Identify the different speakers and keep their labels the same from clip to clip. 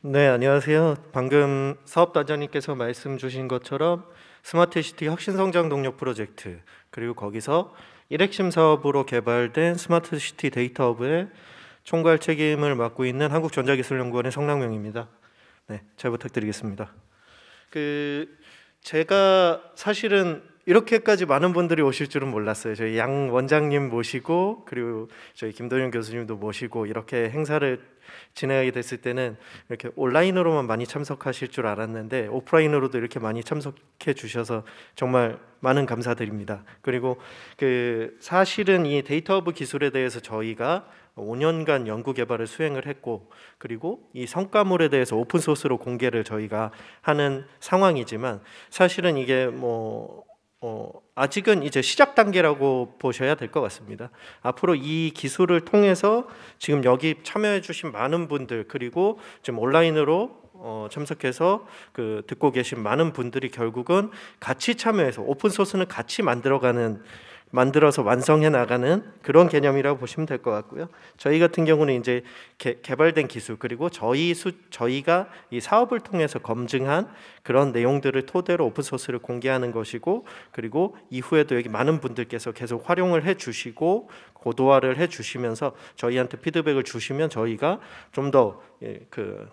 Speaker 1: 네, 안녕하세요. 방금 사업단장님께서 말씀 주신 것처럼 스마트시티 혁신성장 동력 프로젝트 그리고 거기서 일핵심 사업으로 개발된 스마트시티 데이터업의 총괄 책임을 맡고 있는 한국전자기술연구원의 성남명입니다. 네, 잘 부탁드리겠습니다. 그 제가 사실은 이렇게까지 많은 분들이 오실 줄은 몰랐어요. 저희 양 원장님 모시고 그리고 저희 김도윤 교수님도 모시고 이렇게 행사를 진행하게 됐을 때는 이렇게 온라인으로만 많이 참석하실 줄 알았는데 오프라인으로도 이렇게 많이 참석해 주셔서 정말 많은 감사드립니다. 그리고 그 사실은 이 데이터 허브 기술에 대해서 저희가 5년간 연구 개발을 수행을 했고 그리고 이 성과물에 대해서 오픈 소스로 공개를 저희가 하는 상황이지만 사실은 이게 뭐 어, 아직은 이제 시작 단계라고 보셔야 될 것 같습니다. 앞으로 이 기술을 통해서 지금 여기 참여해주신 많은 분들 그리고 지금 온라인으로 어, 참석해서 그 듣고 계신 많은 분들이 결국은 같이 참여해서 오픈 소스는 같이 만들어가는 만들어서 완성해 나가는 그런 개념이라고 보시면 될 것 같고요. 저희 같은 경우는 이제 개, 발된 기술 그리고 저희 수 저희가 이 사업을 통해서 검증한 그런 내용들을 토대로 오픈 소스를 공개하는 것이고 그리고 이후에도 여기 많은 분들께서 계속 활용을 해 주시고 고도화를 해 주시면서 저희한테 피드백을 주시면 저희가 좀 더그 예,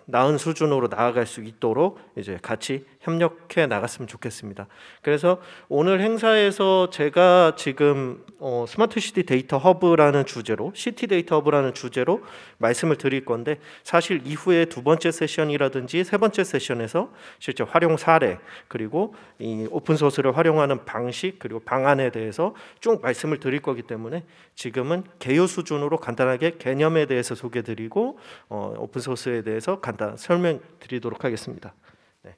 Speaker 1: 나은 수준으로 나아갈 수 있도록 이제 같이 협력해 나갔으면 좋겠습니다. 그래서 오늘 행사에서 제가 지금 어 스마트 시티 데이터 허브라는 주제로 시티 데이터 허브라는 주제로 말씀을 드릴 건데 사실 이후에 두 번째 세션이라든지 세 번째 세션에서 실제 활용 사례 그리고 이 오픈 소스를 활용하는 방식 그리고 방안에 대해서 쭉 말씀을 드릴 거기 때문에 지금 지금은 개요 수준으로 간단하게 개념에 대해서 소개드리고 어, 오픈 소스에 대해서 간단 설명드리도록 하겠습니다. 네.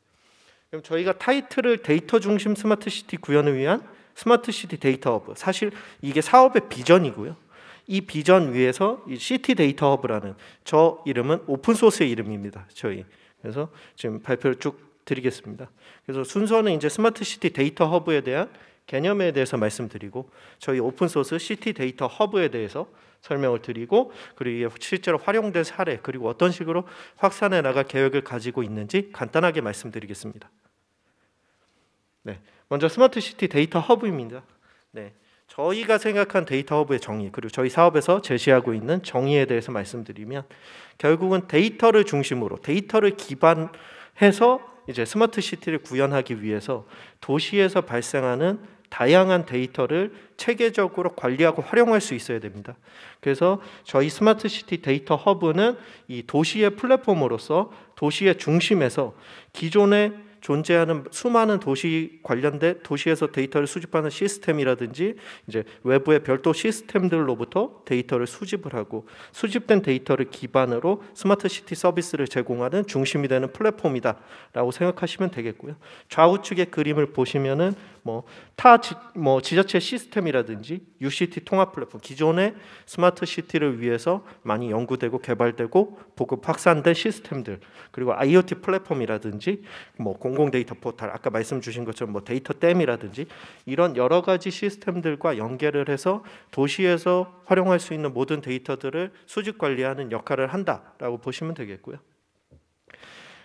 Speaker 1: 그럼 저희가 타이틀을 데이터 중심 스마트 시티 구현을 위한 스마트 시티 데이터 허브 사실 이게 사업의 비전이고요. 이 비전 위에서 이 시티 데이터 허브라는 저 이름은 오픈 소스의 이름입니다. 저희 그래서 지금 발표를 쭉 드리겠습니다. 그래서 순서는 이제 스마트 시티 데이터 허브에 대한 개념에 대해서 말씀드리고 저희 오픈소스 시티 데이터 허브에 대해서 설명을 드리고 그리고 실제로 활용된 사례 그리고 어떤 식으로 확산해 나갈 계획을 가지고 있는지 간단하게 말씀드리겠습니다. 네, 먼저 스마트 시티 데이터 허브입니다. 네, 저희가 생각한 데이터 허브의 정의 그리고 저희 사업에서 제시하고 있는 정의에 대해서 말씀드리면 결국은 데이터를 중심으로 데이터를 기반해서 이제 스마트 시티를 구현하기 위해서 도시에서 발생하는 다양한 데이터를 체계적으로 관리하고 활용할 수 있어야 됩니다. 그래서 저희 스마트 시티 데이터 허브는 이 도시의 플랫폼으로서 도시의 중심에서 기존에 존재하는 수많은 도시 관련된 도시에서 데이터를 수집하는 시스템이라든지 이제 외부의 별도 시스템들로부터 데이터를 수집을 하고 수집된 데이터를 기반으로 스마트 시티 서비스를 제공하는 중심이 되는 플랫폼이다라고 생각하시면 되겠고요. 좌우측의 그림을 보시면은 뭐타 뭐 지자체 시스템이라든지 UCT 통합 플랫폼 기존의 스마트 시티를 위해서 많이 연구되고 개발되고 보급 확산된 시스템들 그리고 IoT 플랫폼이라든지 뭐 공공 데이터 포털 아까 말씀 주신 것처럼 뭐 데이터 댐이라든지 이런 여러 가지 시스템들과 연계를 해서 도시에서 활용할 수 있는 모든 데이터들을 수집 관리하는 역할을 한다라고 보시면 되겠고요.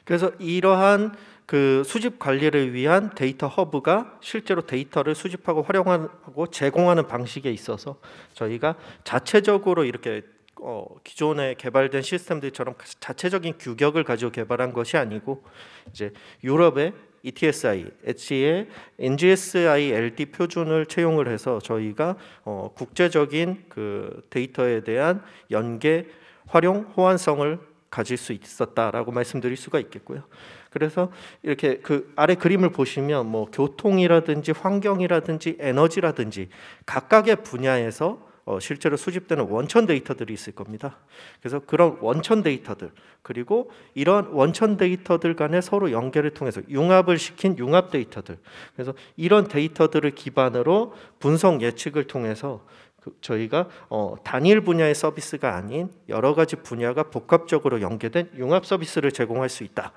Speaker 1: 그래서 이러한 그 수집 관리를 위한 데이터 허브가 실제로 데이터를 수집하고 활용하고 제공하는 방식에 있어서 저희가 자체적으로 이렇게 어, 기존에 개발된 시스템들처럼 자체적인 규격을 가지고 개발한 것이 아니고 이제 유럽의 ETSI, HC의 NGSI LD 표준을 채용을 해서 저희가 어, 국제적인 그 데이터에 대한 연계, 활용, 호환성을 가질 수 있었다라고 말씀드릴 수가 있겠고요. 그래서 이렇게 그 아래 그림을 보시면 뭐 교통이라든지 환경이라든지 에너지라든지 각각의 분야에서 어 실제로 수집되는 원천 데이터들이 있을 겁니다. 그래서 그런 원천 데이터들 그리고 이런 원천 데이터들 간에 서로 연결을 통해서 융합을 시킨 융합 데이터들 그래서 이런 데이터들을 기반으로 분석 예측을 통해서 그 저희가 어, 단일 분야의 서비스가 아닌 여러 가지 분야가 복합적으로 연계된 융합 서비스를 제공할 수 있다.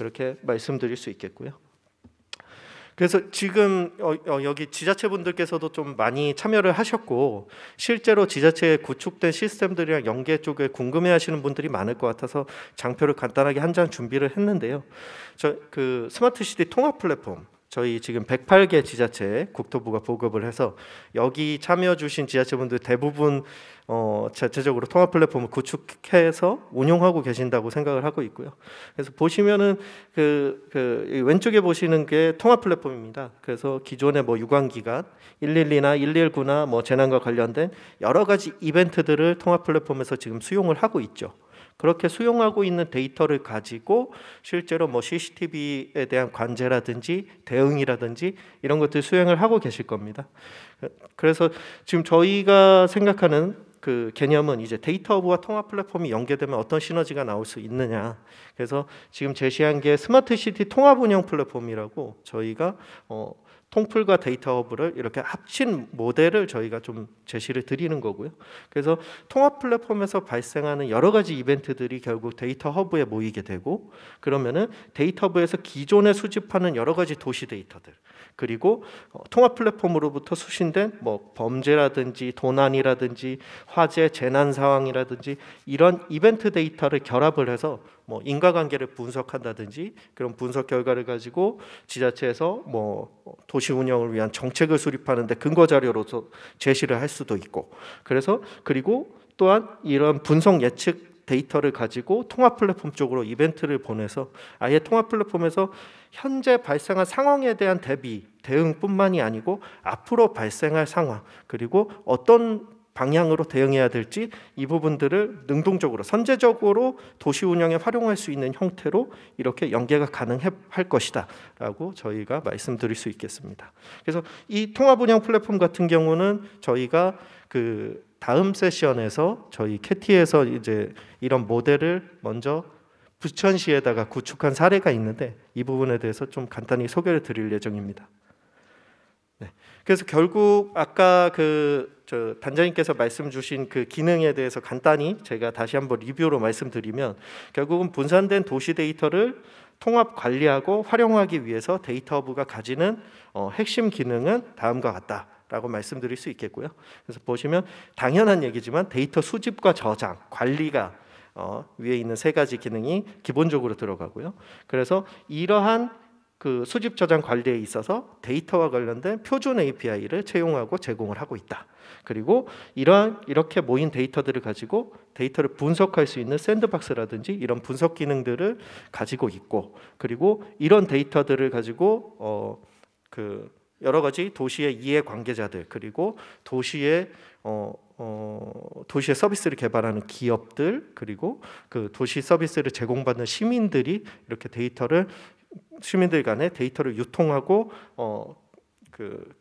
Speaker 1: 그렇게 말씀드릴 수 있겠고요. 그래서 지금 어, 어, 여기 지자체 분들께서도 좀 많이 참여를 하셨고 실제로 지자체에 구축된 시스템들이랑 연계 쪽에 궁금해하시는 분들이 많을 것 같아서 장표를 간단하게 한 장 준비를 했는데요. 저그 스마트 시티 통합 플랫폼 저희 지금 108개 지자체 국토부가 보급을 해서 여기 참여 주신 지자체분들 대부분 어, 자체적으로 통합 플랫폼을 구축해서 운용하고 계신다고 생각을 하고 있고요. 그래서 보시면은 그, 그 왼쪽에 보시는 게 통합 플랫폼입니다. 그래서 기존의 뭐 유관기관 112나 119나 뭐 재난과 관련된 여러 가지 이벤트들을 통합 플랫폼에서 지금 수용을 하고 있죠. 그렇게 수용하고 있는 데이터를 가지고 실제로 뭐 CCTV에 대한 관제라든지 대응이라든지 이런 것들 수행을 하고 계실 겁니다. 그래서 지금 저희가 생각하는 그 개념은 이제 데이터 허브와 통합 플랫폼이 연계되면 어떤 시너지가 나올 수 있느냐. 그래서 지금 제시한 게 스마트 시티 통합 운영 플랫폼이라고 저희가 어 통풀과 데이터 허브를 이렇게 합친 모델을 저희가 좀 제시를 드리는 거고요. 그래서 통합 플랫폼에서 발생하는 여러 가지 이벤트들이 결국 데이터 허브에 모이게 되고 그러면은 데이터 허브에서 기존에 수집하는 여러 가지 도시 데이터들 그리고 어, 통합 플랫폼으로부터 수신된 뭐 범죄라든지 도난이라든지 화재 재난 상황이라든지 이런 이벤트 데이터를 결합을 해서 뭐 인과관계를 분석한다든지 그런 분석 결과를 가지고 지자체에서 뭐 도시 운영을 위한 정책을 수립하는데 근거 자료로서 제시를 할 수도 있고 그래서 그리고 또한 이런 분석 예측 데이터를 가지고 통합 플랫폼 쪽으로 이벤트를 보내서 아예 통합 플랫폼에서 현재 발생한 상황에 대한 대비 대응뿐만이 아니고 앞으로 발생할 상황 그리고 어떤 방향으로 대응해야 될지 이 부분들을 능동적으로 선제적으로 도시 운영에 활용할 수 있는 형태로 이렇게 연계가 가능할 것이다라고 저희가 말씀드릴 수 있겠습니다. 그래서 이 통합 운영 플랫폼 같은 경우는 저희가 그 다음 세션에서 저희 캐티에서 이제 이런 모델을 먼저 부천시에다가 구축한 사례가 있는데 이 부분에 대해서 좀 간단히 소개를 드릴 예정입니다. 네. 그래서 결국 아까 그저 단장님께서 말씀 주신 그 기능에 대해서 간단히 제가 다시 한번 리뷰로 말씀드리면 결국은 분산된 도시 데이터를 통합 관리하고 활용하기 위해서 데이터 부가 가지는 어, 핵심 기능은 다음과 같다. 라고 말씀드릴 수 있겠고요. 그래서 보시면 당연한 얘기지만 데이터 수집과 저장, 관리가 어, 위에 있는 세 가지 기능이 기본적으로 들어가고요. 그래서 이러한 그 수집 저장 관리에 있어서 데이터와 관련된 표준 API를 채용하고 제공을 하고 있다. 그리고 이런 이렇게 모인 데이터들을 가지고 데이터를 분석할 수 있는 샌드박스라든지 이런 분석 기능들을 가지고 있고 그리고 이런 데이터들을 가지고 어그 여러 가지 도시의 이해 관계자들 그리고 도시의 어, 어, 도시의 서비스를 개발하는 기업들 그리고 그 도시 서비스를 제공받는 시민들이 이렇게 데이터를 시민들 간에 데이터를 유통하고 어, 그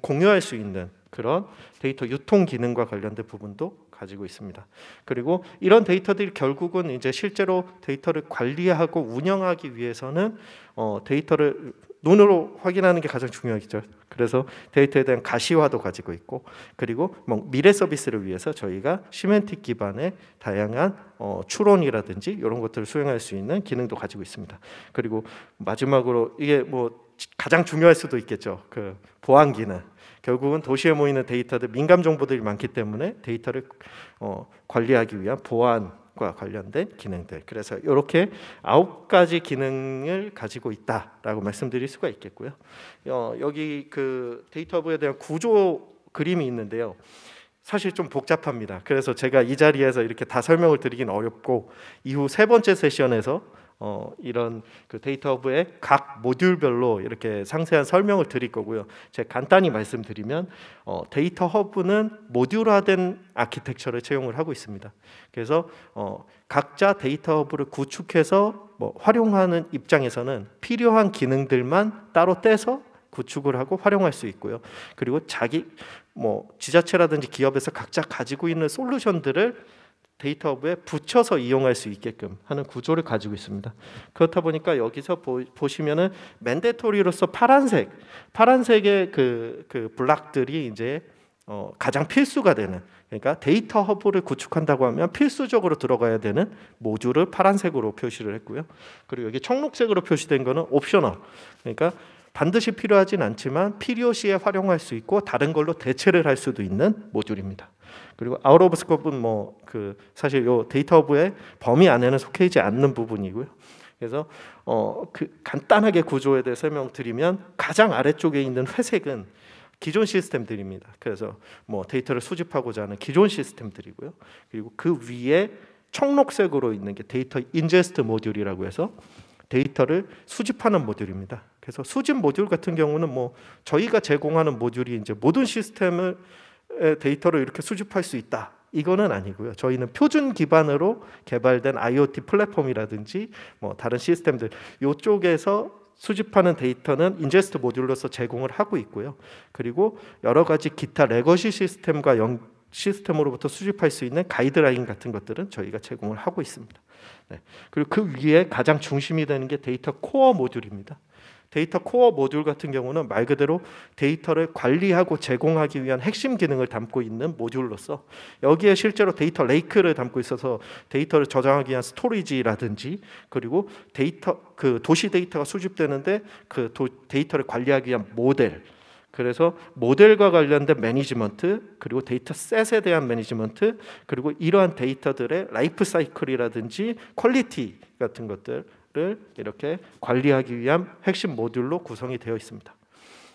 Speaker 1: 공유할 수 있는 그런 데이터 유통 기능과 관련된 부분도 가지고 있습니다. 그리고 이런 데이터들이 결국은 이제 실제로 데이터를 관리하고 운영하기 위해서는 어, 데이터를 눈으로 확인하는 게 가장 중요하겠죠. 그래서 데이터에 대한 가시화도 가지고 있고 그리고 뭐 미래 서비스를 위해서 저희가 시멘틱 기반의 다양한 어, 추론이라든지 이런 것들을 수행할 수 있는 기능도 가지고 있습니다. 그리고 마지막으로 이게 뭐 가장 중요할 수도 있겠죠. 그 보안 기나 결국은 도시에 모이는 데이터들 민감 정보들이 많기 때문에 데이터를 어, 관리하기 위한 보안 과 관련된 기능들. 그래서 이렇게 아홉 가지 기능을 가지고 있다라고 말씀드릴 수가 있겠고요. 어, 여기 그 데이터부에 대한 구조 그림이 있는데요. 사실 좀 복잡합니다. 그래서 제가 이 자리에서 이렇게 다 설명을 드리긴 어렵고 이후 세 번째 세션에서 어, 이런 그 데이터 허브의 각 모듈별로 이렇게 상세한 설명을 드릴 거고요. 제가 간단히 말씀드리면 어, 데이터 허브는 모듈화된 아키텍처를 채용을 하고 있습니다. 그래서 어, 각자 데이터 허브를 구축해서 뭐 활용하는 입장에서는 필요한 기능들만 따로 떼서 구축을 하고 활용할 수 있고요. 그리고 자기 뭐 지자체라든지 기업에서 각자 가지고 있는 솔루션들을 데이터허브에 붙여서 이용할 수 있게끔 하는 구조를 가지고 있습니다. 그렇다 보니까 여기서 보, 시면은 맨데토리로서 파란색, 파란색의 그, 그 블락들이 이제 어, 가장 필수가 되는 그러니까 데이터 허브를 구축한다고 하면 필수적으로 들어가야 되는 모듈을 파란색으로 표시를 했고요. 그리고 여기 청록색으로 표시된 거는 옵셔널. 그러니까 반드시 필요하진 않지만 필요시에 활용할 수 있고 다른 걸로 대체를 할 수도 있는 모듈입니다. 그리고 아웃 오브 스콥은 뭐그 사실 요 데이터 허브의 범위 안에는 속해 있지 않는 부분이고요. 그래서 어 그 간단하게 구조에 대해 설명드리면 가장 아래쪽에 있는 회색은 기존 시스템들입니다. 그래서 뭐 데이터를 수집하고자 하는 기존 시스템들이고요. 그리고 그 위에 청록색으로 있는 게 데이터 인제스트 모듈이라고 해서 데이터를 수집하는 모듈입니다. 그래서 수집 모듈 같은 경우는 뭐 저희가 제공하는 모듈이 이제 모든 시스템을 데이터를 이렇게 수집할 수 있다. 이거는 아니고요. 저희는 표준 기반으로 개발된 IoT 플랫폼이라든지 뭐 다른 시스템들 이쪽에서 수집하는 데이터는 인제스트 모듈로서 제공을 하고 있고요. 그리고 여러 가지 기타 레거시 시스템과 연, 시스템으로부터 수집할 수 있는 가이드라인 같은 것들은 저희가 제공을 하고 있습니다. 네. 그리고 그 위에 가장 중심이 되는 게 데이터 코어 모듈입니다. 데이터 코어 모듈 같은 경우는 말 그대로 데이터를 관리하고 제공하기 위한 핵심 기능을 담고 있는 모듈로서 여기에 실제로 데이터 레이크를 담고 있어서 데이터를 저장하기 위한 스토리지라든지 그리고 데이터 그 도시 데이터가 수집되는데 그 도, 데이터를 관리하기 위한 모델 그래서 모델과 관련된 매니지먼트 그리고 데이터 셋에 대한 매니지먼트 그리고 이러한 데이터들의 라이프 사이클이라든지 퀄리티 같은 것들 를 이렇게 관리하기 위한 핵심 모듈로 구성이 되어 있습니다.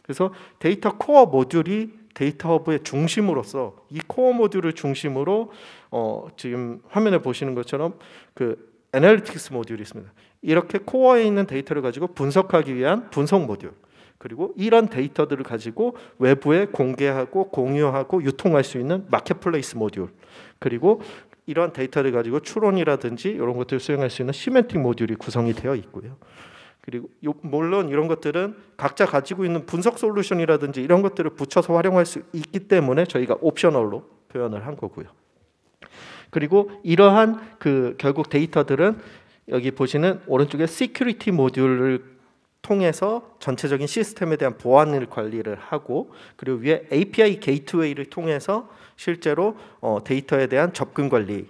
Speaker 1: 그래서 데이터 코어 모듈이 데이터 허브의 중심으로서 이 코어 모듈을 중심으로 어 지금 화면에 보시는 것처럼 그 애널리틱스 모듈이 있습니다. 이렇게 코어에 있는 데이터를 가지고 분석하기 위한 분석 모듈 그리고 이런 데이터들을 가지고 외부에 공개하고 공유하고 유통할 수 있는 마켓플레이스 모듈 그리고 이러한 데이터를 가지고 추론이라든지 이런 것들을 수행할 수 있는 시멘틱 모듈이 구성이 되어 있고요. 그리고 요, 물론 이런 것들은 각자 가지고 있는 분석 솔루션이라든지 이런 것들을 붙여서 활용할 수 있기 때문에 저희가 옵셔널로 표현을 한 거고요. 그리고 이러한 그 결국 데이터들은 여기 보시는 오른쪽에 시큐리티 모듈을 통해서 전체적인 시스템에 대한 보안을 관리를 하고 그리고 위에 API 게이트웨이를 통해서 실제로 어, 데이터에 대한 접근 관리를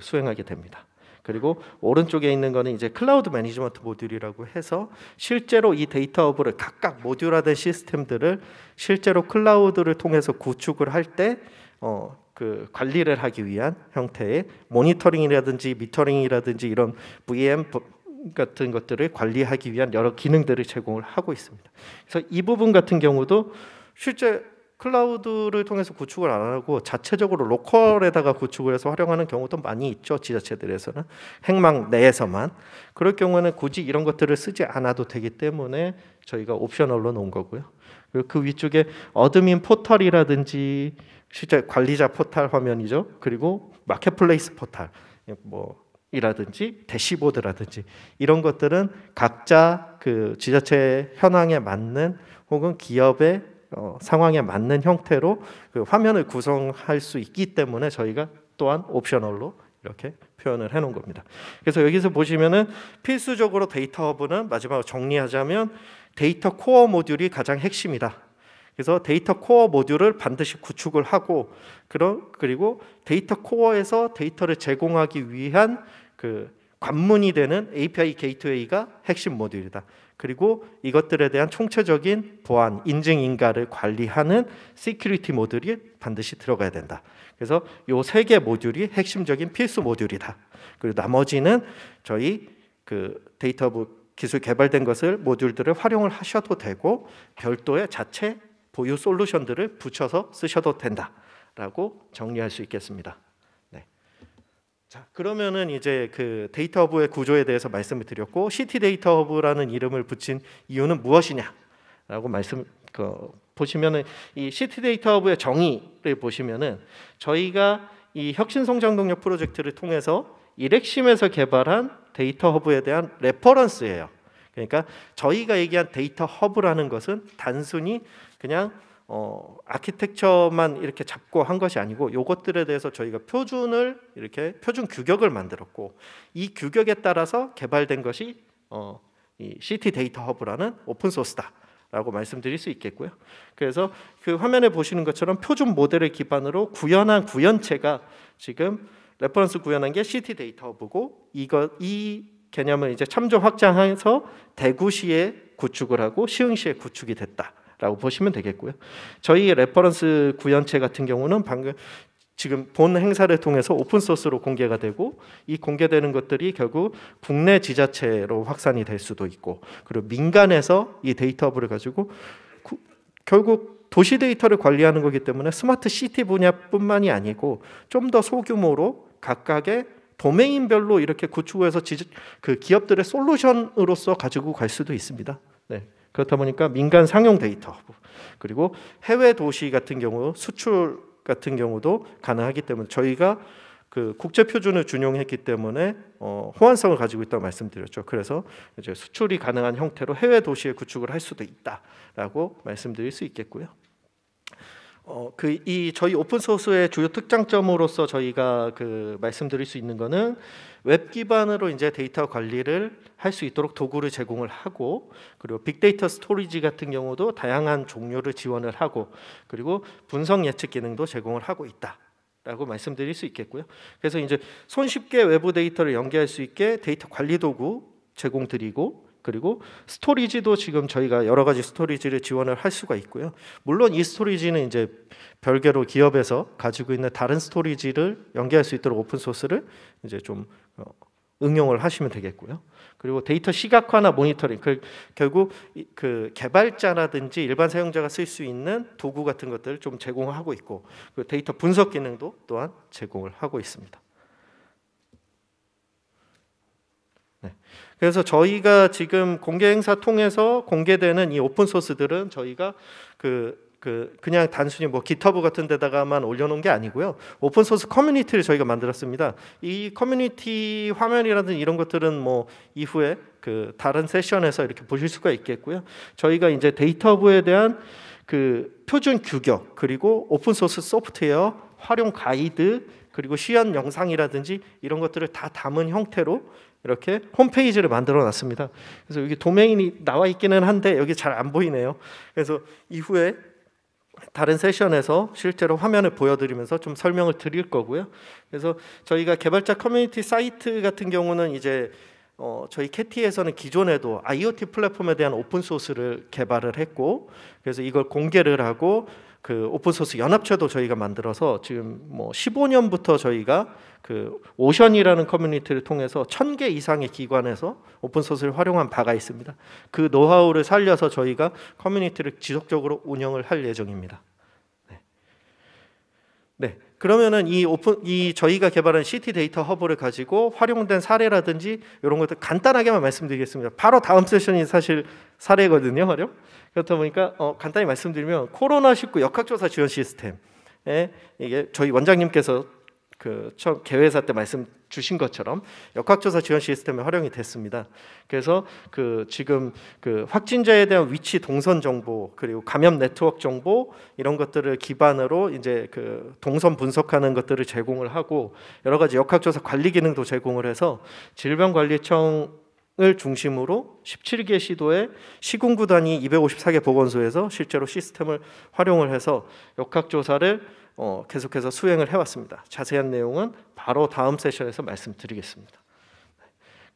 Speaker 1: 수행하게 됩니다. 그리고 오른쪽에 있는 거는 이제 클라우드 매니지먼트 모듈이라고 해서 실제로 이 데이터 허브를 각각 모듈화된 시스템들을 실제로 클라우드를 통해서 구축을 할때 어, 그 관리를 하기 위한 형태의 모니터링이라든지 미터링이라든지 이런 VM 같은 것들을 관리하기 위한 여러 기능들을 제공을 하고 있습니다. 그래서 이 부분 같은 경우도 실제 클라우드를 통해서 구축을 안 하고 자체적으로 로컬에다가 구축을 해서 활용하는 경우도 많이 있죠 지자체들에서는 행망 내에서만 그럴 경우에는 굳이 이런 것들을 쓰지 않아도 되기 때문에 저희가 옵셔널로 놓은 거고요 그리고 그 위쪽에 어드민 포털이라든지 실제 관리자 포털 화면이죠 그리고 마켓플레이스 포털 뭐 이라든지 대시보드라든지 이런 것들은 각자 그 지자체 현황에 맞는 혹은 기업의 어, 상황에 맞는 형태로 그 화면을 구성할 수 있기 때문에 저희가 또한 옵셔널로 이렇게 표현을 해놓은 겁니다. 그래서 여기서 보시면은 필수적으로 데이터 허브는 마지막으로 정리하자면 데이터 코어 모듈이 가장 핵심이다. 그래서 데이터 코어 모듈을 반드시 구축을 하고 그런 그리고 데이터 코어에서 데이터를 제공하기 위한 그 관문이 되는 API 게이트웨이가 핵심 모듈이다. 그리고 이것들에 대한 총체적인 보안, 인증 인가를 관리하는 시큐리티 모듈이 반드시 들어가야 된다. 그래서 요세개 모듈이 핵심적인 필수 모듈이다. 그리고 나머지는 저희 그 데이터부 기술 개발된 것을 모듈들을 활용을 하셔도 되고 별도의 자체 보유 솔루션들을 붙여서 쓰셔도 된다라고 정리할 수 있겠습니다. 자, 그러면은 이제 그 데이터 허브의 구조에 대해서 말씀을 드렸고 시티 데이터 허브라는 이름을 붙인 이유는 무엇이냐라고 말씀 그 보시면은 이 시티 데이터 허브의 정의를 보시면은 저희가 이 혁신 성장 동력 프로젝트를 통해서 이렉심에서 개발한 데이터 허브에 대한 레퍼런스예요. 그러니까 저희가 얘기한 데이터 허브라는 것은 단순히 그냥 어, 아키텍처만 이렇게 잡고 한 것이 아니고 이것들에 대해서 저희가 표준을 이렇게 표준 규격을 만들었고 이 규격에 따라서 개발된 것이 어, 이 시티 데이터 허브라는 오픈 소스다. 라고 말씀드릴 수 있겠고요. 그래서 그 화면에 보시는 것처럼 표준 모델을 기반으로 구현한 구현체가 지금 레퍼런스 구현한 게 시티 데이터 허브고 이거 이 개념을 이제 참조 확장해서 대구시에 구축을 하고 시흥시에 구축이 됐다. 라고 보시면 되겠고요. 저희 레퍼런스 구현체 같은 경우는 방금 지금 본 행사를 통해서 오픈 소스로 공개가 되고 이 공개되는 것들이 결국 국내 지자체로 확산이 될 수도 있고 그리고 민간에서 이 데이터업을 가지고 구, 결국 도시 데이터를 관리하는 거기 때문에 스마트 시티 분야뿐만이 아니고 좀 더 소규모로 각각의 도메인별로 이렇게 구축해서 지, 그 기업들의 솔루션으로서 가지고 갈 수도 있습니다. 그렇다 보니까 민간 상용 데이터 그리고 해외 도시 같은 경우 수출 같은 경우도 가능하기 때문에 저희가 그 국제 표준을 준용했기 때문에 어, 호환성을 가지고 있다고 말씀드렸죠. 그래서 이제 수출이 가능한 형태로 해외 도시에 구축을 할 수도 있다라고 말씀드릴 수 있겠고요. 어, 그 이 저희 오픈 소스의 주요 특장점으로서 저희가 그 말씀드릴 수 있는 거는 웹 기반으로 이제 데이터 관리를 할 수 있도록 도구를 제공을 하고 그리고 빅데이터 스토리지 같은 경우도 다양한 종류를 지원을 하고 그리고 분석 예측 기능도 제공을 하고 있다. 라고 말씀드릴 수 있겠고요. 그래서 이제 손쉽게 외부 데이터를 연계할 수 있게 데이터 관리 도구 제공 드리고 그리고 스토리지도 지금 저희가 여러 가지 스토리지를 지원을 할 수가 있고요. 물론 이 스토리지는 이제 별개로 기업에서 가지고 있는 다른 스토리지를 연계할 수 있도록 오픈 소스를 이제 좀 어, 응용을 하시면 되겠고요. 그리고 데이터 시각화나 모니터링, 그, 결국 그 개발자라든지 일반 사용자가 쓸 수 있는 도구 같은 것들을 좀 제공하고 있고, 그 데이터 분석 기능도 또한 제공을 하고 있습니다. 네. 그래서 저희가 지금 공개 행사 통해서 공개되는 이 오픈 소스들은 저희가 그, 그 그냥 단순히 뭐기터브 같은 데다가만 올려놓은 게 아니고요 오픈 소스 커뮤니티를 저희가 만들었습니다. 이 커뮤니티 화면이라든 이런 것들은 뭐 이후에 그 다른 세션에서 이렇게 보실 수가 있겠고요. 저희가 이제 데이터브에 대한 그 표준 규격 그리고 오픈 소스 소프트웨어 활용 가이드 그리고 시연 영상이라든지 이런 것들을 다 담은 형태로 이렇게 홈페이지를 만들어 놨습니다. 그래서 여기 도메인이 나와 있기는 한데 여기 잘 안 보이네요. 그래서 이후에 다른 세션에서 실제로 화면을 보여드리면서 좀 설명을 드릴 거고요. 그래서 저희가 개발자 커뮤니티 사이트 같은 경우는 이제 어, 저희 캐티에서는 기존에도 IoT 플랫폼에 대한 오픈 소스를 개발을 했고, 그래서 이걸 공개를 하고 그 오픈 소스 연합체도 저희가 만들어서 지금 뭐 15년부터 저희가 그 오션이라는 커뮤니티를 통해서 1000개 이상의 기관에서 오픈 소스를 활용한 바가 있습니다. 그 노하우를 살려서 저희가 커뮤니티를 지속적으로 운영을 할 예정입니다. 네. 네. 그러면은 이 오픈 이 저희가 개발한 시티 데이터 허브를 가지고 활용된 사례라든지 이런 것들 간단하게만 말씀드리겠습니다. 바로 다음 세션이 사실 사례거든요. 활용. 그렇다 보니까 어, 간단히 말씀드리면 코로나19 역학조사 지원 시스템에 예, 이게 저희 원장님께서 그 처음 개회사 때 말씀 주신 것처럼 역학조사 지원 시스템에 활용이 됐습니다. 그래서 그 지금 그 확진자에 대한 위치 동선 정보 그리고 감염 네트워크 정보 이런 것들을 기반으로 이제 그 동선 분석하는 것들을 제공을 하고 여러 가지 역학조사 관리 기능도 제공을 해서 질병관리청 을 중심으로 17개 시도의 시군구 단이 254개 보건소에서 실제로 시스템을 활용을 해서 역학 조사를 어, 계속해서 수행을 해왔습니다. 자세한 내용은 바로 다음 세션에서 말씀드리겠습니다.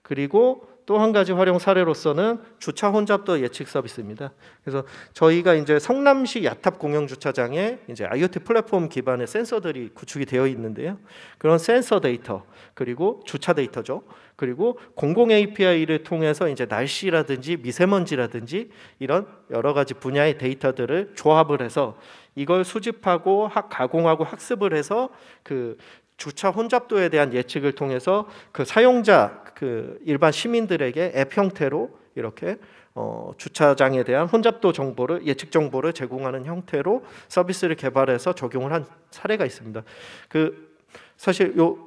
Speaker 1: 그리고 또한 가지 활용 사례로서는 주차 혼잡도 예측 서비스입니다. 그래서 저희가 이제 성남시 야탑 공영 주차장에 이제 IoT 플랫폼 기반의 센서들이 구축이 되어 있는데요. 그런 센서 데이터 그리고 주차 데이터죠. 그리고 공공 API를 통해서 이제 날씨라든지 미세먼지라든지 이런 여러 가지 분야의 데이터들을 조합을 해서 이걸 수집하고 학, 가공하고 학습을 해서 그 주차 혼잡도에 대한 예측을 통해서 그 사용자 그 일반 시민들에게 앱 형태로 이렇게 어, 주차장에 대한 혼잡도 정보를 예측 정보를 제공하는 형태로 서비스를 개발해서 적용을 한 사례가 있습니다. 그 사실 요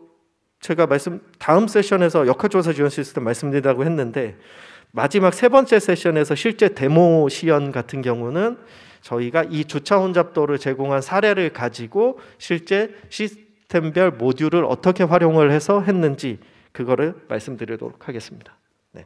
Speaker 1: 제가 말씀 다음 세션에서 역학조사 지원 시스템 말씀드리다고 했는데 마지막 세 번째 세션에서 실제 데모 시연 같은 경우는 저희가 이 주차 혼잡도를 제공한 사례를 가지고 실제 시 시스템별 모듈을 어떻게 활용을 해서 했는지 그거를 말씀드리도록 하겠습니다. 네.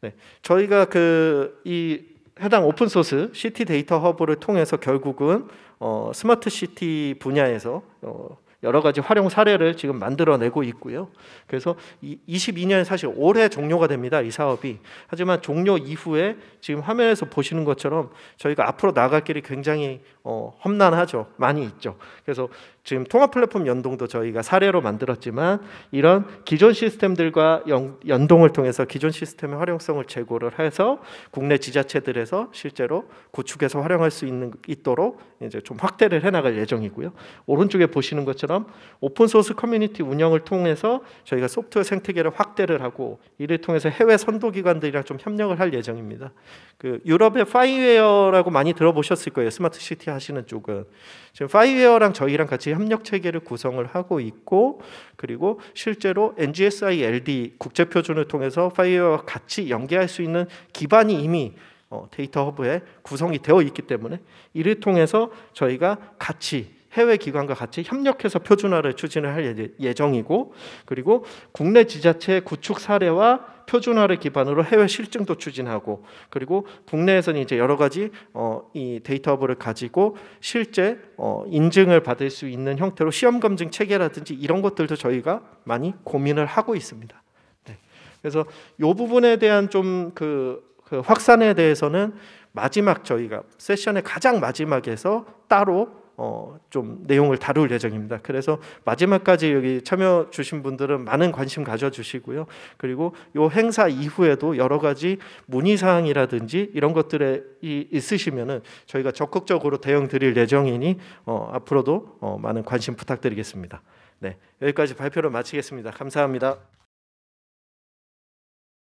Speaker 1: 네. 저희가 그 이 해당 오픈 소스 시티 데이터 허브를 통해서 결국은 어, 스마트 시티 분야에서 어, 여러 가지 활용 사례를 지금 만들어내고 있고요. 그래서 22년 사실 올해 종료가 됩니다. 이 사업이. 하지만 종료 이후에 지금 화면에서 보시는 것처럼 저희가 앞으로 나갈 길이 굉장히 어, 험난하죠. 많이 있죠. 그래서 지금 통합 플랫폼 연동도 저희가 사례로 만들었지만 이런 기존 시스템들과 연, 연동을 통해서 기존 시스템의 활용성을 제고를 해서 국내 지자체들에서 실제로 구축해서 활용할 수 있는 있도록 이제 좀 확대를 해나갈 예정이고요. 오른쪽에 보시는 것처럼 오픈 소스 커뮤니티 운영을 통해서 저희가 소프트웨어 생태계를 확대를 하고 이를 통해서 해외 선도 기관들이랑 좀 협력을 할 예정입니다. 그 유럽의 파이웨어라고 많이 들어보셨을 거예요. 스마트 시티 하시는 쪽은 지금 파이웨어랑 저희랑 같이 협력 체계를 구성을 하고 있고 그리고 실제로 NGSI LD 국제 표준을 통해서 파이웨어와 같이 연계할 수 있는 기반이 이미 어, 데이터 허브에 구성이 되어 있기 때문에 이를 통해서 저희가 같이 해외 기관과 같이 협력해서 표준화를 추진할 예, 예정이고 그리고 국내 지자체 구축 사례와 표준화를 기반으로 해외 실증도 추진하고 그리고 국내에서는 이제 여러 가지 어, 이 데이터업을 가지고 실제 어, 인증을 받을 수 있는 형태로 시험 검증 체계라든지 이런 것들도 저희가 많이 고민을 하고 있습니다. 네. 그래서 요 부분에 대한 좀그 그 확산에 대해서는 마지막 저희가 세션의 가장 마지막에서 따로 어, 좀 내용을 다룰 예정입니다. 그래서 마지막까지 여기 참여 주신 분들은 많은 관심 가져주시고요. 그리고 이 행사 이후에도 여러 가지 문의 사항이라든지 이런 것들에 있으시면은 저희가 적극적으로 대응 드릴 예정이니 어, 앞으로도 어, 많은 관심 부탁드리겠습니다. 네, 여기까지 발표를 마치겠습니다. 감사합니다.